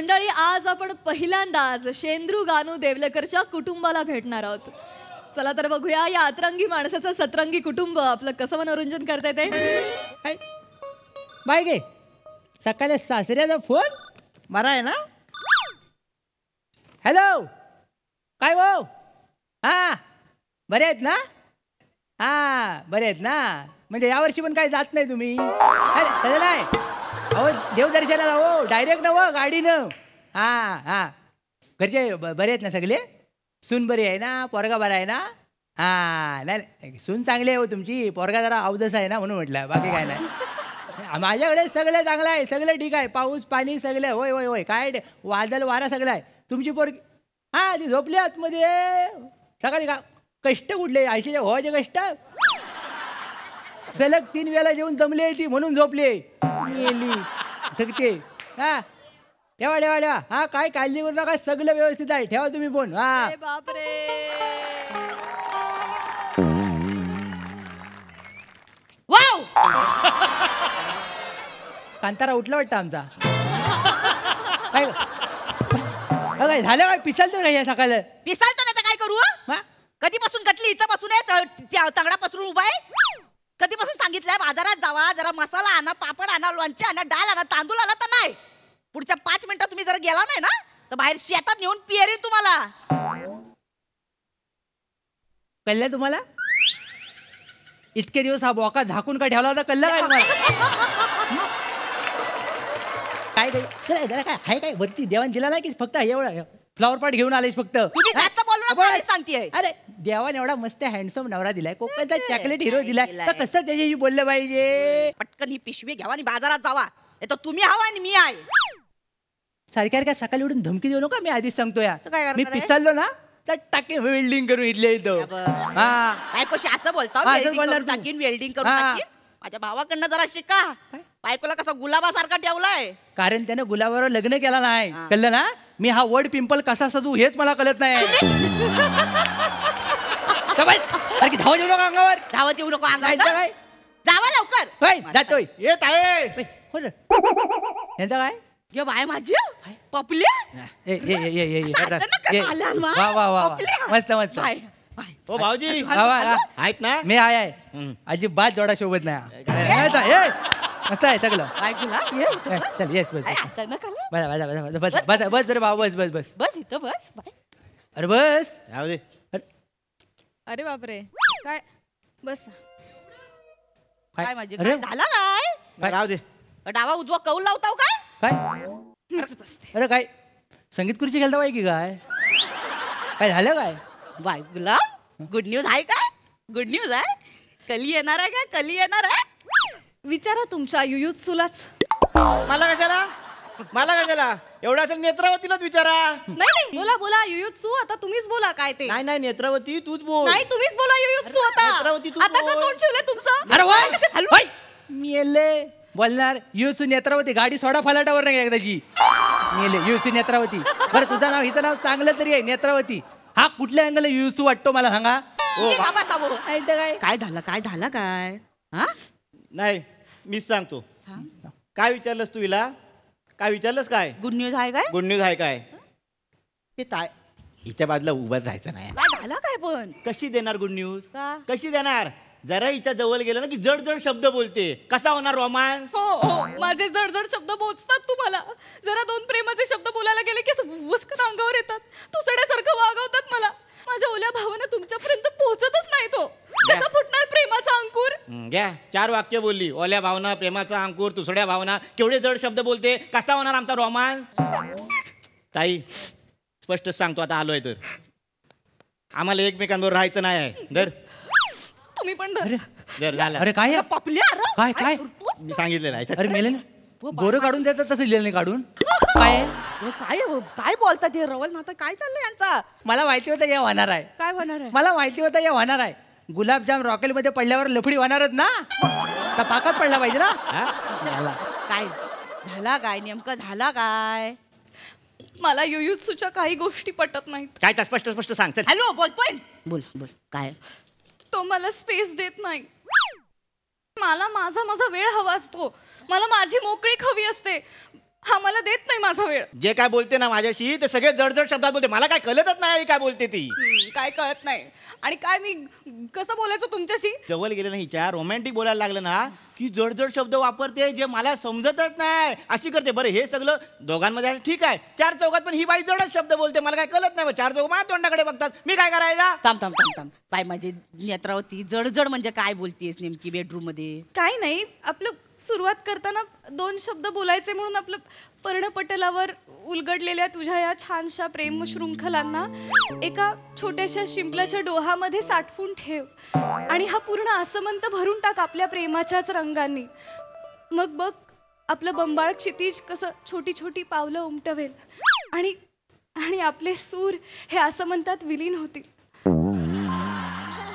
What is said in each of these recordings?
मंडळी आज आपण पहिल्यांदाच शेंद्रू गानू देवलकरच्या कुटुंबाला भेटणार आहोत चला तर बघूया या अतरंगी माणसाचं सतरंगी कुटुंब आपलं कसं मनोरंजन करता येते बाय गे सकाळी सासऱ्याचा फोन बरा आहे ना हॅलो काय हो हा बरे आहेत ना हा बरे आहेत ना म्हणजे यावर्षी पण काय जात नाही तुम्ही अहो देवदर्शनाला हो डायरेक्ट ना हो गाडीनं हां हां घरचे बरे आहेत ना सगळे सून बरी आहे ना पोरगा बरा आहे ना हां नाही सून चांगली आहे हो तुमची पोरगा जरा अवधस आहे ना म्हणून म्हटलं बाकी काय नाही माझ्याकडे सगळं चांगलं आहे सगळं ठीक आहे पाऊस पाणी सगळं होय होय होय काय वादल वारा सगळं आहे तुमची पोरगी हां ती झोपली आतमध्ये सकाळी का कष्ट कुठले आयशीच्या जे कष्ट सलग तीन वेळा जेवून जमली ती म्हणून झोपले थकते हा ठेवा ठेवा ठेवा हा काय काळजी करू नका सगळं व्यवस्थित आहे ठेवा तुम्ही फोन हा वाव कांतारा उठला वाटतं आमचा काय झालं काय पिसालतो नाही सकाळ पिसलतो नाही तर काय करू कधीपासून घटली इथं पासून आहे तगडा पसरून उभा आहे कधीपासून सांगितलंय बाजारात जावा जरा मसाला आणा पापड आणा लोणचे आणा डाळ आणा तांदूळ आला तर नाही पुढच्या पाच मिनिटात तुम्ही जर गेला नाही ना तर बाहेर शेतात नेऊन पिअर तुम्हाला कळलं तुम्हाला इतके दिवस हा बॉका झाकून का ठेवला होता कळलं काय तुम्हाला काय काय जरा काय आहे काय वरती देवान दिला नाही की फक्त एवढा फ्लॉवर पार्ट घेऊन आलेस फक्त सांगते बोलू सांगते अरे देवाने एवढा मस्त हँडसम नवरा दिलाय कोकणचा चॉकलेट हिरो दिलाय तर कसं त्याच्याशी बोललं पाहिजे पटकन ही पिशवी घ्यावा आणि बाजारात जावा तर तुम्ही हवा आणि मी आहे सारख्या काय सकाळी उठून धमकी देऊ नका मी आधीच सांगतो या मी आहे? ना तर टाके वेल्डिंग करून इथल्या इथं हा बायकोशी असं बोलतो हो, वेल्डिंग करून माझ्या भावाकडनं जरा शिका काय? बायकोला कसा गुलाबासारखा ठेवलाय कारण त्याने गुलाबावर लग्न केला नाही कळलं ना मी हा वर्ड पिंपल कसा सजू हेच मला कळत नाही अरे धाव जाऊ नका अंगावर धावत येऊ नको अंगावर काय जावा लवकर होय जातोय येत आहे हो यांचं काय ये बाय माझी मस्त मस्त हो भाऊजी आहेत ना मी आय आहे अजिबात जोडा शोभत नाही मस्त आहे सगळं चल येस बस बस बस बस बस बस बस भाऊ बस बस बस बस इथं बस अरे बस अरे बापरे काय बस काय माझे झालं काय दे डावा उजवा कौल लावताव काय काय अरे काय संगीत खुर्ची गेलता बाई की काय काय झालं काय बाय गुलाब गुड न्यूज आहे काय गुड न्यूज आहे कली येणार आहे काय कली येणार आहे विचारा तुमच्या युयुत्सुलाच मला कशाला मला कशाला एवढा असेल नेत्रावतीलाच विचारा नाही नाही बोला बोला युयुत्सू आता तुम्हीच बोला काय ते नाही नाही नेत्रावती तूच बोल नाही तुम्हीच बोला युयुत्सू आता नेत्रावती तू आता का तोंड शिवले तुमचं अरे वाय कसे वाय! मी येले बोलणार युसू नेत्रावती गाडी सोडा फलाटावर नाही एकदाची मी येले युसू नेत्रावती बरं तुझं नाव हिचं नाव चांगलं तरी आहे नेत्रावती हा कुठल्या अँगल युसु वाटतो मला सांगा तुम्ही हो. थांबा साबो. काय झालं काय झालं काय हा नाही मीच सांगतो सांग. काय विचारलंस तू हिला काय विचारलंस काय गुड न्यूज आहे काय गुड न्यूज आहे काय ते ताय हिच्या बाजूला उभं राहायचं नाही झाला काय पण कशी देणार गुड न्यूज कशी देणार जरा हिच्या जवळ गेलं ना की जड जड शब्द बोलते कसा होणार रोमांस हो हो माझे जड जड शब्द पोचतात तुम्हाला जरा दोन प्रेमाचे शब्द बोलायला गेले की अंगावर येतात घ्या चार वाक्य बोलली ओल्या भावना प्रेमाचा अंकुर तुसड्या भावना केवढे जड शब्द बोलते कसा होणार आमचा रोमान ताई स्पष्ट सांगतो आता आलोय तर आम्हाला एकमेकांवर राहायचं नाही आहे धर तुम्ही पण धर अरे काय काय काय मी सांगितलेलं बोर अरे काढून द्यायचं तसं लिहिलं नाही काढून काय काय काय बोलतात हे रवल ना काय चाललंय यांचा मला माहिती होतं या होणार आहे काय होणार आहे मला माहिती होतं या होणार आहे गुलाबजाम रॉकेलमध्ये पडल्यावर लफडी होणारच ना तर पाकात पडला पाहिजे ना झाला काय झाला काय नेमकं झाला काय मला युयुत्सूच्या काही गोष्टी पटत नाहीत काय त्या स्पष्ट स्पष्ट सांगत हॅलो बोलतोय बोल बोल काय तो मला स्पेस देत नाही मला माझा माझा वेळ हवा असतो मला माझी मोकळीक हवी असते हा मला देत नाही माझा वेळ जे काय बोलते ना माझ्याशी ते सगळे जडजड शब्दात बोलते मला काय कळतच नाही काय बोलते ती काय कळत नाही आणि काय मी कसं बोलायचं तुमच्याशी जवळ गेले नाही हिच्या रोमॅन्टिक बोलायला लागलं ना इतकी जडजड शब्द वापरते जे मला समजतच नाही अशी करते बरं हे सगळं दोघांमध्ये ठीक आहे चार चौकात पण ही बाई जडच शब्द बोलते मला काय कळत नाही चार चौक माझ्या तोंडाकडे बघतात मी काय करायला थांब थांब थांब थांब काय माझी नेत्रावती जडजड म्हणजे काय बोलतेस नेमकी बेडरूम मध्ये काय नाही आपलं सुरुवात करताना दोन शब्द बोलायचे म्हणून आपलं पर्णपटलावर उलगडलेल्या तुझ्या या छानशा प्रेम शृंखलांना एका छोट्याशा शिंपल्याच्या डोहामध्ये साठवून ठेव आणि हा पूर्ण आसमंत भरून टाक आपल्या प्रेमाच्याच रंगांनी मग बघ आपलं बंबाळ क्षितिज कसं छोटी छोटी पावलं उमटवेल आणि आणि आपले सूर हे आसमंतात विलीन होतील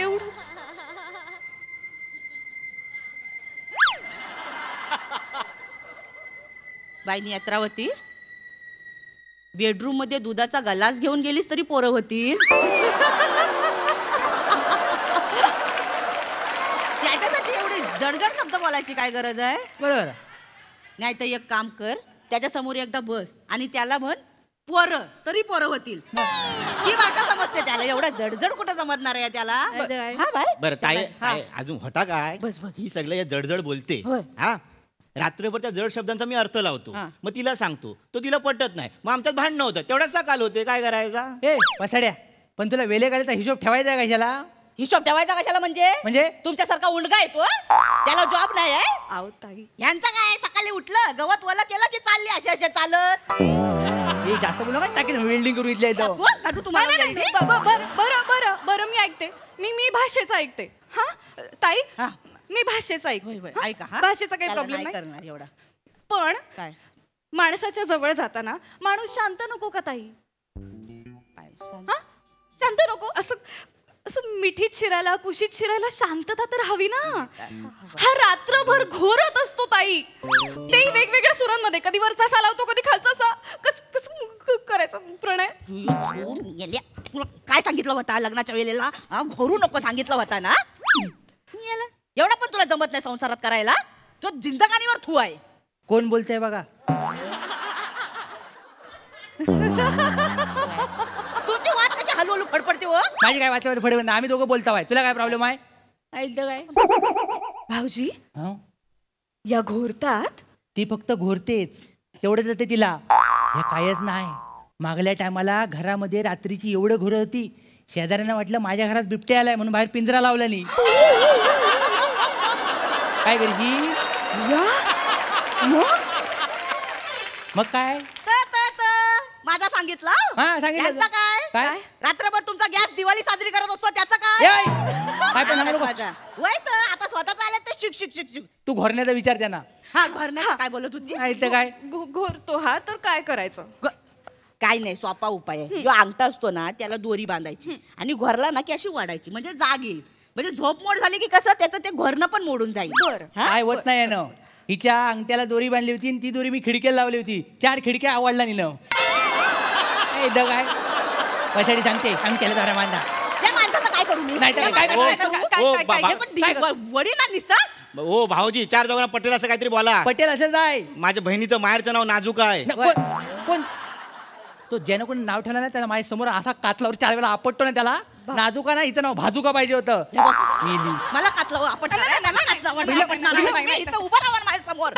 एवढंच बाईनी अत्रावती बेडरूम मध्ये दुधाचा गलास घेऊन गेलीस तरी पोरं होतील त्याच्यासाठी एवढी जडजड शब्द बोलायची काय गरज आहे बरोबर नाही तर एक काम कर त्याच्या समोर एकदा बस आणि त्याला म्हण पोर तरी पोरं होतील ही भाषा समजते त्याला एवढा जडजड कुठं समजणार आहे त्याला हा बाय बरं ताई अजून होता काय बस, ही सगळं जडजड बोलते हा रात्रभर त्या जड शब्दांचा मी अर्थ लावतो मग तिला सांगतो तो तिला पटत नाही मग आमच्यात भांडणं होतं तेवढाच काल होते काय करायचा हे पसाड्या पण तुला वेले करायचा हिशोब ठेवायचा आहे कशाला हिशोब ठेवायचा कशाला म्हणजे म्हणजे तुमच्यासारखा उलगा येतो त्याला जॉब नाही आहे आहोत ताई यांचं काय सकाळी उठलं गवत वाला केलं की चालली असे असे चालत हे जास्त बोलू काय टाकीन वेल्डिंग करू इथल्या इथं तुम्हाला नाही, बरं बरं बरं बरं मी ऐकते मी मी भाषेचं ऐकते हा ताई मी भाषेचा ऐक ऐका, हा. भाषेचा काही प्रॉब्लेम नाही करणार एवढा पण काय माणसाच्या जवळ जाताना माणूस शांत नको का ताई शांत नको असं असं मिठीत शिरायला कुशीत शिरायला शांतता तर हवी ना हा रात्रभर घोरत असतो ताई ते वेगवेगळ्या सुरांमध्ये कधी वरचा सा लावतो कधी खालचा सा कस कस करायचं प्रणय काय सांगितलं होता लग्नाच्या वेळेला घोरू नको सांगितलं होता ना एवढा पण तुला जमत नाही संसारात करायला तो जिंदगानीवर थू आहे कोण बोलते बघा तुमची वाट कशी हलू हलू फडफडते हो माझी काय वाचवायला फडे बंद आम्ही दोघं बोलता तुला काय प्रॉब्लेम आहे ऐकतं काय भाऊजी या घोरतात ती फक्त घोरतेच तेवढंच जाते तिला हे कायच नाही मागल्या टायमाला घरामध्ये रात्रीची एवढं घोर होती शेजाऱ्यांना वाटलं माझ्या घरात बिबट्या आलाय म्हणून बाहेर पिंजरा लावला नाही काय करी मग? काय माझा सांगितलं सांगितलं. काय काय? रात्रभर तुमचा गॅस दिवाळी साजरी करत असतो त्याचा काय काय पण आता स्वतःच आले तर शिक शिक शिक शिक तू घोरण्याचा विचार द्या ना हा घरण्या काय बोलत होती नाही काय घोरतो हा तर काय करायचं काय नाही सोपा उपाय आहे जो अंगठा असतो ना त्याला दोरी बांधायची आणि घरला ना की अशी वाढायची म्हणजे जाग येईल म्हणजे झोप मोड झाली की कसं त्याचं ते घरनं पण मोडून जाईल काय होत नाही ना हिच्या अंगठ्याला दोरी बांधली होती आणि ती दोरी मी खिडक्याला लावली होती चार खिडक्या आवडला निलं काय पैशाडी सांगते अंगठ्याला दोरा बांधा त्या काय करू मी? भाऊजी चार दोघांना पटेल असं काहीतरी बोला पटेल असं जाय माझ्या बहिणीचं माहेरचं नाव नाजूक आहे कोण तो ज्याने कोणी नाव ठेवलं नाही त्याला माझ्या समोर असा कातलावर चार वेळा आपटतो ना त्याला नाजुका ना इथं नाव भाजुका पाहिजे होतं मला कातलं आपटतात इथं माझ्या समोर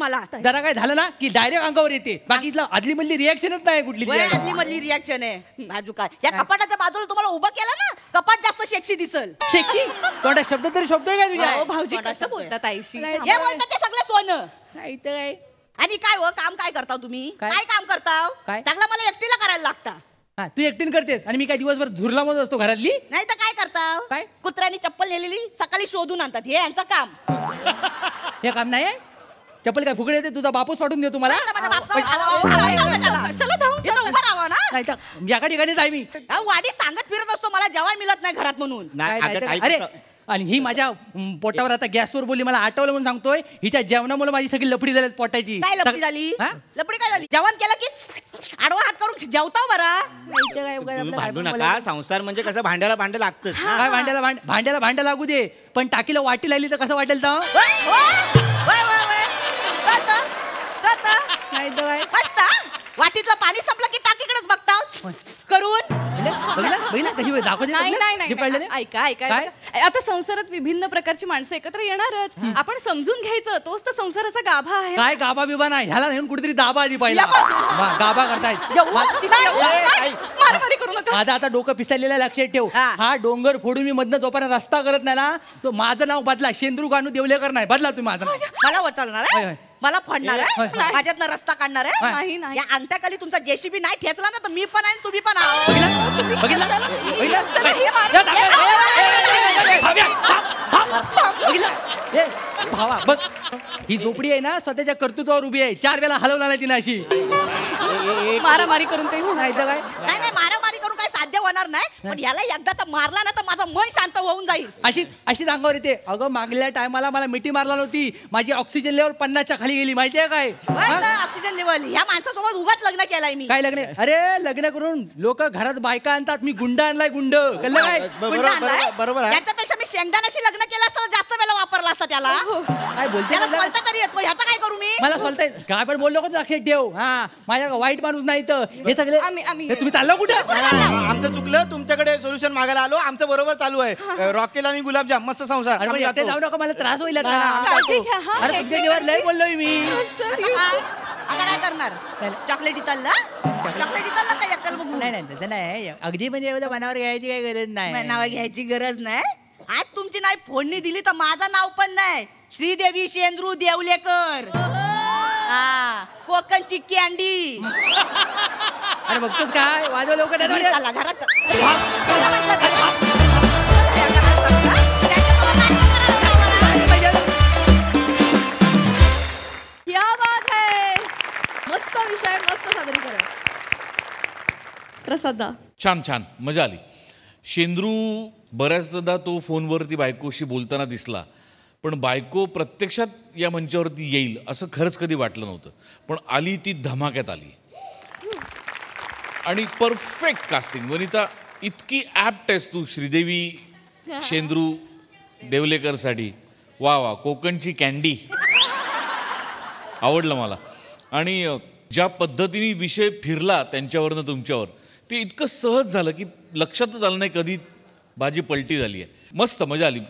मला जरा काय झालं ना की डायरेक्ट अंगावर येते बाकी इथलं आदली मधली रिॲक्शनच नाही कुठली आदली मधली रिॲक्शन आहे नाजुका या कपाटाच्या बाजूला तुम्हाला उभं केलं ना कपाट जास्त शेक्षी दिसल शेक्षी तोंडात शब्द तरी शोधतोय का तुझ्या भाऊजी कसं बोलतात आईशी हे बोलतात ते सगळं सोनं नाही आणि काय हो काम काय करता तुम्ही काय? काम करता काय? चांगला मला एकटीला करायला लागता हा तू एकटीन करतेस आणि मी काय दिवसभर झुरला मज असतो घरातली नाही तर काय करता काय? कुत्र्यानी चप्पल नेलेली सकाळी शोधून आणतात हे यांचं काम हे काम नाही चप्पल काय फुगडे येते तुझा बापूस पाठवून देतो मला आता ठिकाणी जाय जा, मी वाडी सांगत फिरत असतो मला जेवाय मिळत नाही घरात म्हणून अरे आणि ही माझ्या पोटावर आता गॅसवर बोलली मला आठवलं म्हणून सांगतोय हिच्या जेवणामुळे माझी सगळी लपडी झाली पोटाची लपडी झाली लपडी काय झाली जेवण केलं की आडवा हात करून जेवता बरा भांडू नका संसार म्हणजे कसं भांड्याला भांड लागतं काय भांड्याला भांड भांड्याला भांड लागू दे पण टाकीला वाटी लागली तर कसं वाटेल तर वाटीतलं पाणी संपलं करून नाही नाही आता संसारात विभिन्न प्रकारची माणसं एकत्र येणारच आपण समजून घ्यायचं तोच तर संसाराचा गाभा आहे काय गाभा बिबा नाही ह्याला नेहमी कुठेतरी दाबा आधी पाहिला गाभा करताय आता करू आता डोकं पिसलेलं लक्षात ठेव हा. डोंगर फोडून मी मधनं जोपर्यंत रस्ता करत नाही ना तो माझं नाव बदला शेंद्रू गानू देवलेकर नाही बदला तुम्ही माझं मला वाटणार मला फडणार आहे माझ्यातनं रस्ता काढणार आहे नाही, नाही. या अंत्याखाली तुमचा जेसीबी नाही ठेचला ना तर मी पण आहे तुम्ही पण भावा बघ ही झोपडी आहे ना स्वतःच्या कर्तृत्वावर उभी आहे चार वेळा हलवला नाही तिने अशी मारामारी करून काही नाही नाही होणार नाही पण याला एकदा तर मारला ना तर माझा मन शांत होऊन जाईल अशी अशी सांगावर येते अगं मागल्या टायमाला मला मिठी मारला नव्हती माझी ऑक्सिजन लेवल पन्नासच्या खाली गेली माहितीये काय ऑक्सिजन लेवल या माणसासोबत उगाच लग्न केलाय मी काय लग्न अरे लग्न करून लोक घरात बायका आणतात मी गुंड आणलाय गुंड कळलं काय बरोबर त्याच्यापेक्षा मी शेंगदाण्याशी लग्न केलं असतं जास्त वेळा वापरला असता त्याला काय बोलते ह्याचा करू मी मला स्वतः काय पण बोललो का लक्षात ठेव हा माझ्या वाईट माणूस नाही तर हे सगळे तुम्ही चाललो कुठं आमचं चुकलं तुमच्याकडे सोल्युशन मागायला आलो आमचं बरोबर चालू आहे रॉकेल आणि गुलाबजाम मस्त संसार अरे जाऊ नका मला त्रास होईल लय मी काय करणार चॉकलेट इतालला चॉकलेट अगदी म्हणजे एवढं मनावर घ्यायची काही गरज नाही मनावर घ्यायची गरज नाही आज तुमची नाही फोडणी दिली तर माझं नाव पण नाही श्रीदेवी शेंद्रू देवलेकर हा कोकणची कॅन्डी अरे बघतोस काय वाजव लवकर मस्त विषय प्रसादा छान छान मजा आली शेंद्रू बऱ्याचदा तो फोनवरती बायकोशी बोलताना दिसला पण बायको प्रत्यक्षात या मंचावरती येईल असं खरंच कधी वाटलं नव्हतं पण आली ती धमाक्यात आली आणि परफेक्ट कास्टिंग वनिता इतकी ॲप्ट आहेस तू श्रीदेवी शेंद्रू देवलेकरसाठी वा वा कोकणची कॅन्डी आवडलं मला आणि ज्या पद्धतीने विषय फिरला त्यांच्यावरनं तुमच्यावर ते इतकं सहज झालं की लक्षातच आलं नाही कधी बाजी पलटी झाली आहे मस्त मजा आली